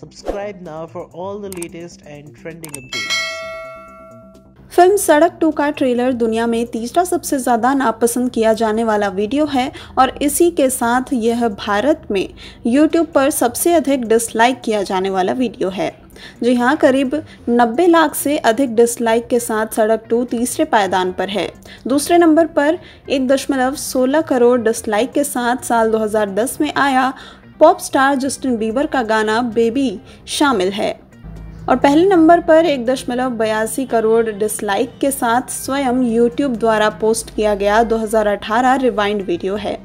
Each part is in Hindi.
subscribe now for all the latest and trending updates film Sadak two का ट्रेलर दुनिया में तीसरा सबसे ज़्यादा नापसंद किया जाने वाला वीडियो है और इसी के साथ यह भारत में YouTube पर सबसे अधिक डिसलाइक किया जाने वाला वीडियो है जी हाँ करीब 90 लाख से अधिक डिसलाइक के साथ सड़क टू तीसरे पायदान पर है दूसरे नंबर पर एक दशमलव सोलह करोड़ डिसलाइक के साथ साल 2010 में आया पॉप स्टार जस्टिन बीबर का गाना बेबी शामिल है और पहले नंबर पर एक दशमलव बयासी करोड़ डिसलाइक के साथ स्वयं यूट्यूब द्वारा पोस्ट किया गया 2018 रिवाइंड वीडियो है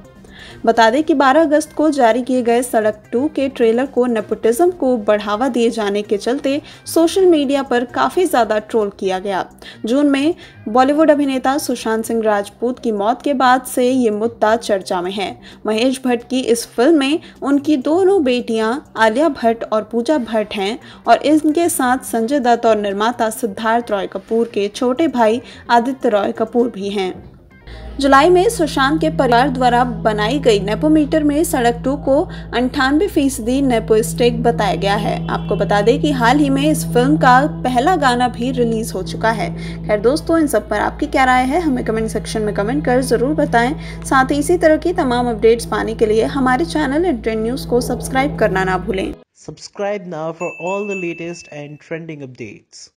बता दें कि 12 अगस्त को जारी किए गए सड़क 2 के ट्रेलर को नेपोटिज्म को बढ़ावा दिए जाने के चलते सोशल मीडिया पर काफ़ी ज़्यादा ट्रोल किया गया जून में बॉलीवुड अभिनेता सुशांत सिंह राजपूत की मौत के बाद से ये मुद्दा चर्चा में है महेश भट्ट की इस फिल्म में उनकी दोनों बेटियां आलिया भट्ट और पूजा भट्ट हैं और इनके साथ संजय दत्त और निर्माता सिद्धार्थ रॉय कपूर के छोटे भाई आदित्य रॉय कपूर भी हैं जुलाई में सुशांत के परिवार द्वारा बनाई गई नेपोमीटर में सड़क टू को अंठानवे फीसदी नेपो स्टेक बताया गया है आपको बता दें कि हाल ही में इस फिल्म का पहला गाना भी रिलीज हो चुका है खैर दोस्तों इन सब पर आपकी क्या राय है हमें कमेंट सेक्शन में कमेंट कर ज़रूर बताएं साथ ही इसी तरह की तमाम अपडेट्स पाने के लिए हमारे चैनल इंट्रेन न्यूज़ को सब्सक्राइब करना ना भूलें subscribe now for all the latest and trending updates